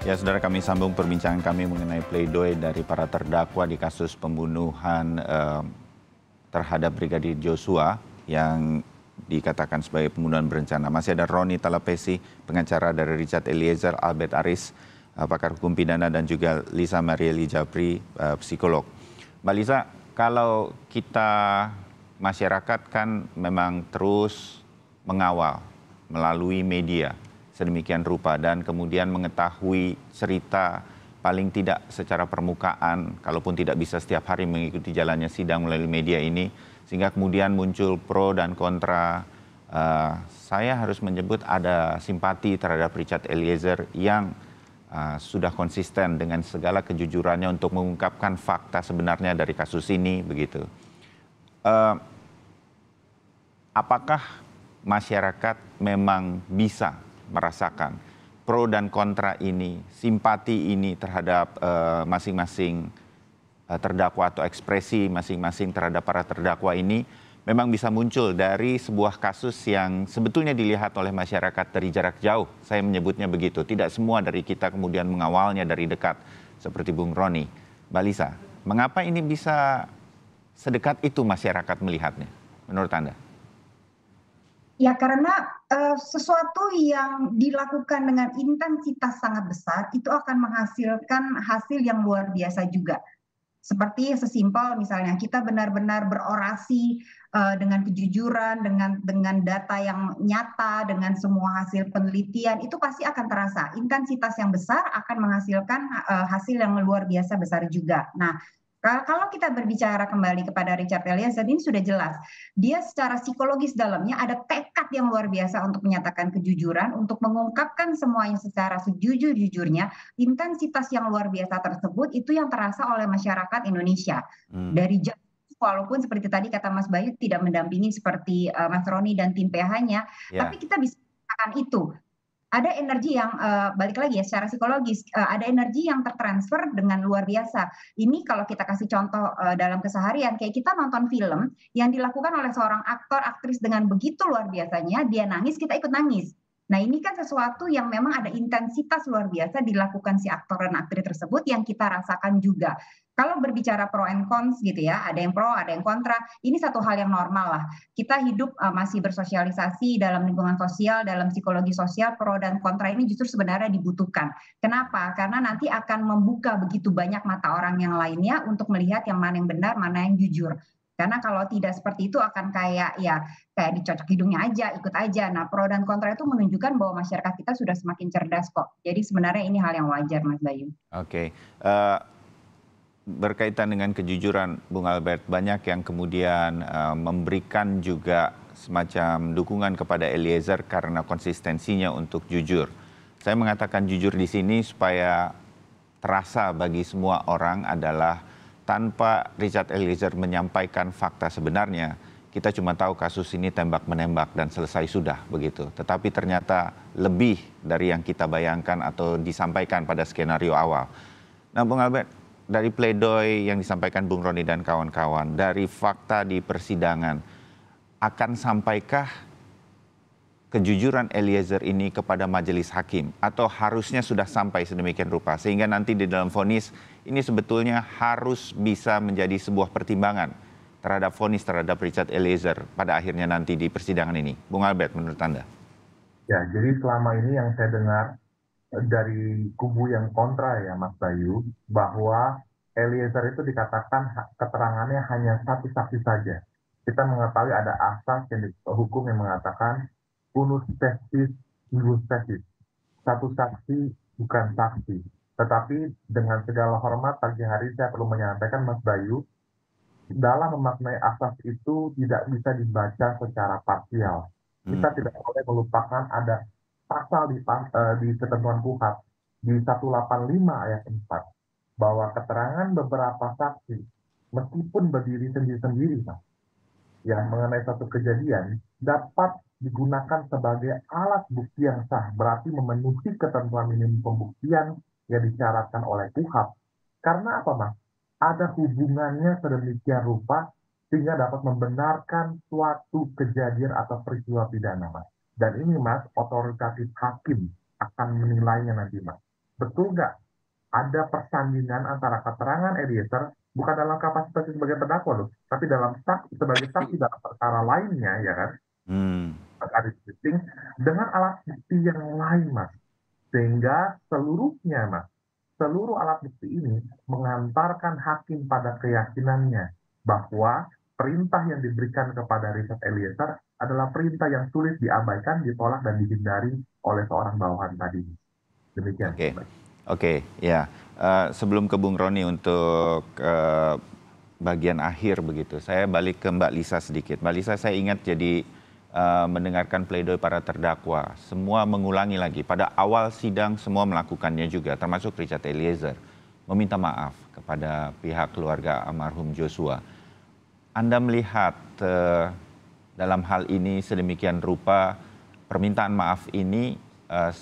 Ya, saudara kami sambung perbincangan kami mengenai pledoi dari para terdakwa di kasus pembunuhan eh, terhadap Brigadir Joshua yang dikatakan sebagai pembunuhan berencana. Masih ada Roni Talapesi, pengacara dari Richard Eliezer, Albert Aris, eh, pakar hukum pidana dan juga Lisa Marieli Japri, eh, psikolog. Mbak Lisa, kalau kita masyarakat kan memang terus mengawal melalui media sedemikian rupa dan kemudian mengetahui cerita paling tidak secara permukaan, kalaupun tidak bisa setiap hari mengikuti jalannya sidang melalui media ini, sehingga kemudian muncul pro dan kontra. Uh, saya harus menyebut ada simpati terhadap Richard Eliezer yang uh, sudah konsisten dengan segala kejujurannya untuk mengungkapkan fakta sebenarnya dari kasus ini, begitu. Uh, apakah masyarakat memang bisa merasakan pro dan kontra ini, simpati ini terhadap eh, masing-masing uh, uh, terdakwa atau ekspresi masing-masing terhadap para terdakwa ini memang bisa muncul dari sebuah kasus yang sebetulnya dilihat oleh masyarakat dari jarak jauh. Saya menyebutnya begitu. Tidak semua dari kita kemudian mengawalnya dari dekat seperti Bung Roni. Mbak Lisa, mengapa ini bisa sedekat itu masyarakat melihatnya menurut Anda? Ya karena uh, sesuatu yang dilakukan dengan intensitas sangat besar itu akan menghasilkan hasil yang luar biasa juga. Seperti sesimpel misalnya kita benar-benar berorasi uh, dengan kejujuran, dengan dengan data yang nyata, dengan semua hasil penelitian itu pasti akan terasa. Intensitas yang besar akan menghasilkan uh, hasil yang luar biasa besar juga. Nah, kalau kita berbicara kembali kepada Richard Eliezer ini sudah jelas, dia secara psikologis dalamnya ada tekad yang luar biasa untuk menyatakan kejujuran, untuk mengungkapkan semuanya secara sejujur-jujurnya. Intensitas yang luar biasa tersebut itu yang terasa oleh masyarakat Indonesia hmm. dari walaupun seperti tadi kata Mas Bayu tidak mendampingi seperti uh, Mas Roni dan tim PH-nya, yeah. tapi kita bisa katakan itu ada energi yang uh, balik lagi ya secara psikologis uh, ada energi yang tertransfer dengan luar biasa. Ini kalau kita kasih contoh uh, dalam keseharian kayak kita nonton film yang dilakukan oleh seorang aktor aktris dengan begitu luar biasanya dia nangis kita ikut nangis. Nah ini kan sesuatu yang memang ada intensitas luar biasa dilakukan si aktor dan aktris tersebut yang kita rasakan juga. Kalau berbicara pro and cons gitu ya, ada yang pro, ada yang kontra. Ini satu hal yang normal lah. Kita hidup uh, masih bersosialisasi dalam lingkungan sosial, dalam psikologi sosial, pro dan kontra ini justru sebenarnya dibutuhkan. Kenapa? Karena nanti akan membuka begitu banyak mata orang yang lainnya untuk melihat yang mana yang benar, mana yang jujur karena kalau tidak seperti itu akan kayak ya kayak dicocok hidungnya aja ikut aja nah pro dan kontra itu menunjukkan bahwa masyarakat kita sudah semakin cerdas kok jadi sebenarnya ini hal yang wajar mas Bayu oke okay. uh eh, berkaitan dengan kejujuran Bung Albert banyak yang kemudian uh, memberikan juga semacam dukungan kepada Eliezer karena konsistensinya untuk jujur. Saya mengatakan jujur di sini supaya terasa bagi semua orang adalah tanpa Richard Eliezer menyampaikan fakta sebenarnya, kita cuma tahu kasus ini tembak menembak dan selesai sudah begitu. Tetapi ternyata lebih dari yang kita bayangkan atau disampaikan pada skenario awal. Nah, Bung Albert, dari pledoi yang disampaikan Bung Roni dan kawan-kawan, dari fakta di persidangan, akan sampaikah kejujuran Eliezer ini kepada majelis hakim atau harusnya sudah sampai sedemikian rupa sehingga nanti di dalam vonis ini sebetulnya harus bisa menjadi sebuah pertimbangan terhadap vonis terhadap Richard Eliezer pada akhirnya nanti di persidangan ini. Bung Albert menurut Anda? Ya, jadi selama ini yang saya dengar dari kubu yang kontra ya Mas Bayu bahwa Eliezer itu dikatakan keterangannya hanya satu saksi saja. Kita mengetahui ada asas yang hukum yang mengatakan unus testis unus testis. Satu saksi bukan saksi. Tetapi dengan segala hormat pagi hari saya perlu menyampaikan Mas Bayu dalam memaknai asas itu tidak bisa dibaca secara parsial. Kita hmm. tidak boleh melupakan ada pasal di, eh, di ketentuan KUHAP di 185 ayat 4 bahwa keterangan beberapa saksi meskipun berdiri sendiri-sendiri yang mengenai satu kejadian dapat digunakan sebagai alat bukti yang sah berarti memenuhi ketentuan minimum pembuktian yang disyaratkan oleh KUHAP. Karena apa Mas? Ada hubungannya sedemikian rupa sehingga dapat membenarkan suatu kejadian atau peristiwa pidana Mas. Dan ini mas, otoritatif hakim akan menilainya nanti mas. Betul nggak? Ada persandingan antara keterangan Eliezer bukan dalam kapasitas sebagai terdakwa loh, tapi dalam saksi sebagai saksi dalam perkara lainnya ya kan? Hmm. dengan alat bukti yang lain mas, sehingga seluruhnya mas, seluruh alat bukti ini mengantarkan hakim pada keyakinannya bahwa perintah yang diberikan kepada Richard Eliezer adalah perintah yang sulit diabaikan, ditolak, dan dihindari oleh seorang bawahan tadi. Demikian. Oke, okay. oke, okay. ya. Yeah. Uh, sebelum ke Bung Roni untuk uh, bagian akhir begitu, saya balik ke Mbak Lisa sedikit. Mbak Lisa, saya ingat jadi uh, mendengarkan pledoi para terdakwa, semua mengulangi lagi. Pada awal sidang semua melakukannya juga, termasuk Richard Eliezer, meminta maaf kepada pihak keluarga almarhum Joshua. Anda melihat uh, dalam hal ini sedemikian rupa permintaan maaf ini uh,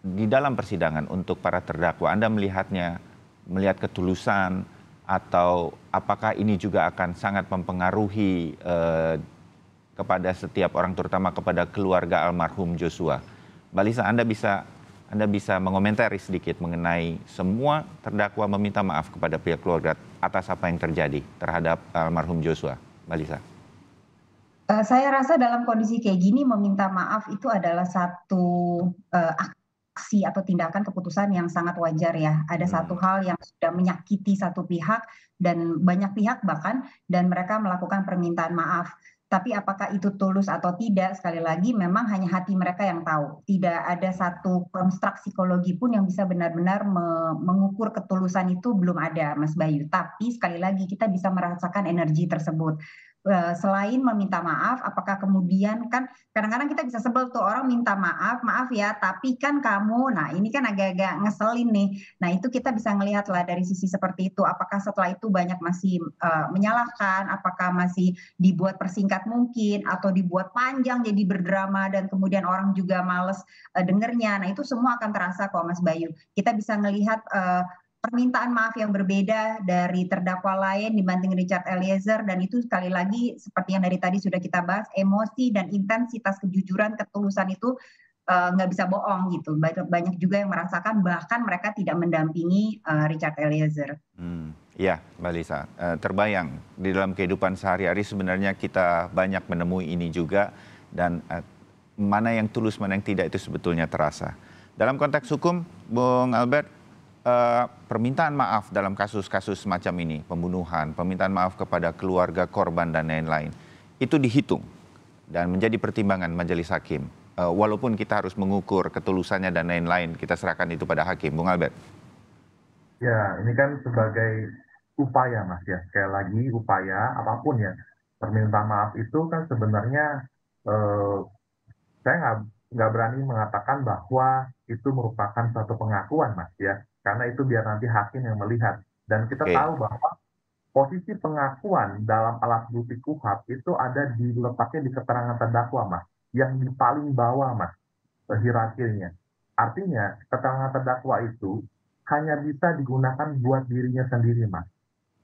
di dalam persidangan untuk para terdakwa Anda melihatnya melihat ketulusan atau apakah ini juga akan sangat mempengaruhi uh, kepada setiap orang terutama kepada keluarga almarhum Joshua. Balisa, Anda bisa Anda bisa mengomentari sedikit mengenai semua terdakwa meminta maaf kepada pihak keluarga atas apa yang terjadi terhadap almarhum Joshua. Balisa. Lisa. Eh, saya rasa dalam kondisi kayak gini meminta maaf itu adalah satu uh, aksi atau tindakan keputusan yang sangat wajar ya. Ada hmm. satu hal yang sudah menyakiti satu pihak dan banyak pihak bahkan dan mereka melakukan permintaan maaf. Tapi apakah itu tulus atau tidak sekali lagi memang hanya hati mereka yang tahu. Tidak ada satu konstruk psikologi pun yang bisa benar-benar me mengukur ketulusan itu belum ada Mas Bayu. Tapi sekali lagi kita bisa merasakan energi tersebut Eh, selain meminta maaf, apakah kemudian kan kadang-kadang kita bisa sebel tuh orang minta maaf, maaf ya, tapi kan kamu, nah ini kan agak-agak ngeselin nih. Nah itu kita bisa melihat lah dari sisi seperti itu, apakah setelah itu banyak masih uh, menyalahkan, apakah masih dibuat persingkat mungkin, atau dibuat panjang jadi berdrama dan kemudian orang juga males uh, dengernya. Nah itu semua akan terasa kok Mas Bayu. Kita bisa ngelihat uh, permintaan maaf yang berbeda dari terdakwa lain dibanding Richard Eliezer dan itu sekali lagi seperti yang dari tadi sudah kita bahas emosi dan intensitas kejujuran ketulusan itu eh, nggak uh, bisa bohong gitu banyak banyak juga yang merasakan bahkan mereka tidak mendampingi uh, Richard Eliezer. Hmm. Ya, Mbak Lisa, uh, terbayang di dalam kehidupan sehari-hari sebenarnya kita banyak menemui ini juga dan uh, mana yang tulus mana yang tidak itu sebetulnya terasa. Dalam konteks hukum, Bung Albert, uh, permintaan maaf dalam kasus-kasus semacam ini, pembunuhan, permintaan maaf kepada keluarga korban dan lain-lain, itu dihitung dan menjadi pertimbangan majelis hakim. Uh, walaupun kita harus mengukur ketulusannya dan lain-lain, kita serahkan itu pada hakim, Bung Albert. Ya, ini kan sebagai upaya, Mas ya. Sekali lagi upaya apapun ya. Permintaan maaf itu kan sebenarnya uh, saya nggak nggak berani mengatakan bahwa itu merupakan satu pengakuan, Mas ya karena itu biar nanti hakim yang melihat dan kita okay. tahu bahwa posisi pengakuan dalam alat bukti kuhab itu ada di diletaknya di keterangan terdakwa mas yang di paling bawah mas hierarkinya artinya keterangan terdakwa itu hanya bisa digunakan buat dirinya sendiri mas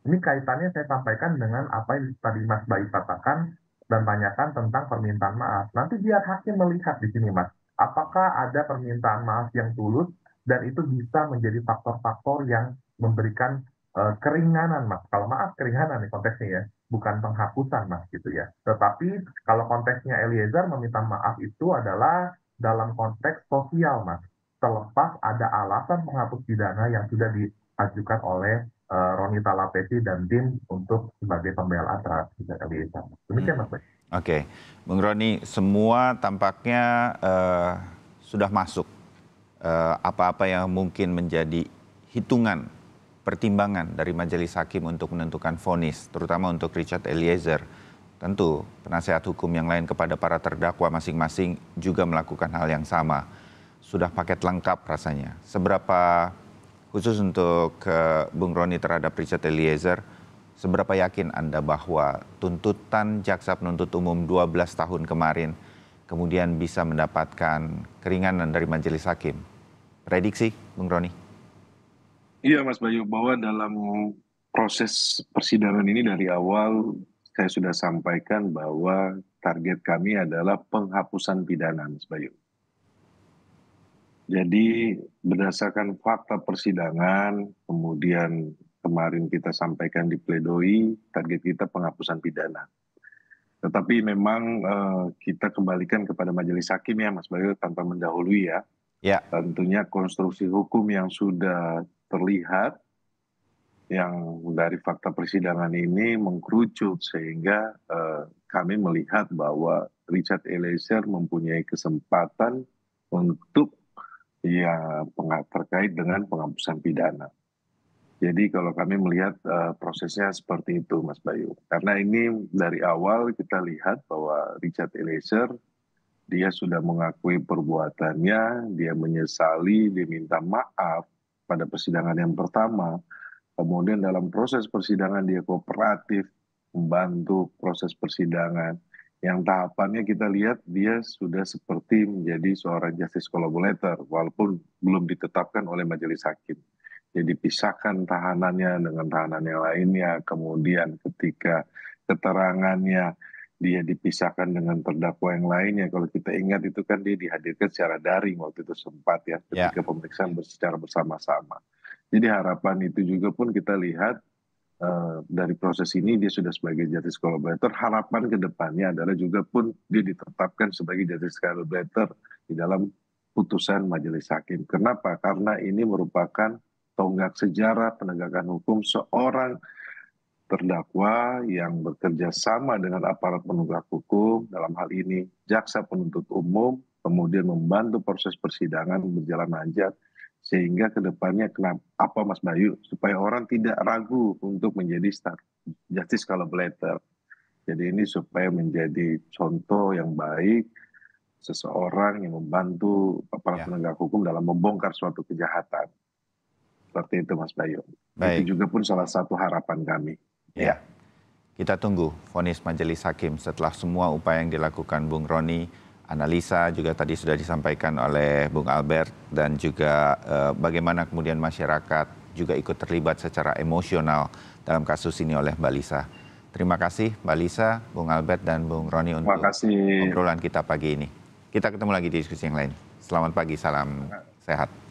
ini kaitannya saya sampaikan dengan apa yang tadi mas Bayi katakan dan tanyakan tentang permintaan maaf nanti biar hakim melihat di sini mas apakah ada permintaan maaf yang tulus dan itu bisa menjadi faktor-faktor yang memberikan uh, keringanan mas kalau maaf keringanan nih konteksnya ya bukan penghapusan mas gitu ya tetapi kalau konteksnya Eliezer meminta maaf itu adalah dalam konteks sosial mas terlepas ada alasan penghapus pidana yang sudah diajukan oleh uh, eh, Roni Talapeti dan tim untuk sebagai pembelaan terhadap Eliezer demikian hmm. mas Oke, okay. Bung Roni, semua tampaknya uh, sudah masuk Eh, apa-apa yang mungkin menjadi hitungan pertimbangan dari majelis hakim untuk menentukan vonis, terutama untuk Richard Eliezer. Tentu penasehat hukum yang lain kepada para terdakwa masing-masing juga melakukan hal yang sama. Sudah paket lengkap rasanya. Seberapa khusus untuk uh, Bung Roni terhadap Richard Eliezer, seberapa yakin Anda bahwa tuntutan jaksa penuntut umum 12 tahun kemarin kemudian bisa mendapatkan keringanan dari majelis hakim. Prediksi, Bung Roni? Iya, Mas Bayu, bahwa dalam proses persidangan ini dari awal saya sudah sampaikan bahwa target kami adalah penghapusan pidana, Mas Bayu. Jadi berdasarkan fakta persidangan, kemudian kemarin kita sampaikan di pledoi, target kita penghapusan pidana tetapi memang eh, kita kembalikan kepada majelis hakim ya Mas Bayu tanpa mendahului ya. Ya. Tentunya konstruksi hukum yang sudah terlihat yang dari fakta persidangan ini mengkerucut sehingga uh, kami melihat bahwa Richard Eliezer mempunyai kesempatan untuk ya terkait dengan penghapusan pidana. Jadi kalau kami melihat uh, prosesnya seperti itu, Mas Bayu. Karena ini dari awal kita lihat bahwa Richard Eliezer dia sudah mengakui perbuatannya, dia menyesali, diminta maaf pada persidangan yang pertama. Kemudian dalam proses persidangan dia kooperatif, membantu proses persidangan. Yang tahapannya kita lihat dia sudah seperti menjadi seorang justice collaborator, walaupun belum ditetapkan oleh majelis hakim jadi dipisahkan tahanannya dengan tahanan yang lainnya kemudian ketika keterangannya dia dipisahkan dengan terdakwa yang lainnya kalau kita ingat itu kan dia dihadirkan secara daring waktu itu sempat ya, ya. ketika yeah. pemeriksaan secara bersama-sama jadi harapan itu juga pun kita lihat Uh, dari proses ini dia sudah sebagai justice collaborator. Harapan kedepannya adalah juga pun dia ditetapkan sebagai justice collaborator di dalam putusan majelis hakim. Kenapa? Karena ini merupakan tonggak sejarah penegakan hukum seorang terdakwa yang bekerja sama dengan aparat penegak hukum dalam hal ini jaksa penuntut umum kemudian membantu proses persidangan berjalan lancar sehingga kedepannya kenapa apa Mas Bayu supaya orang tidak ragu untuk menjadi start, justice kalau collaborator. Jadi ini supaya menjadi contoh yang baik seseorang yang membantu aparat ya. penegak hukum dalam membongkar suatu kejahatan. Seperti itu Mas Bayu. Baik. Itu juga pun salah satu harapan kami. Ya. ya. Kita tunggu vonis majelis hakim setelah semua upaya yang dilakukan Bung Roni, analisa juga tadi sudah disampaikan oleh Bung Albert dan juga eh, bagaimana kemudian masyarakat juga ikut terlibat secara emosional dalam kasus ini oleh Mbak Lisa. Terima kasih Mbak Lisa, Bung Albert dan Bung Roni untuk obrolan kita pagi ini. Kita ketemu lagi di diskusi yang lain. Selamat pagi, salam sehat.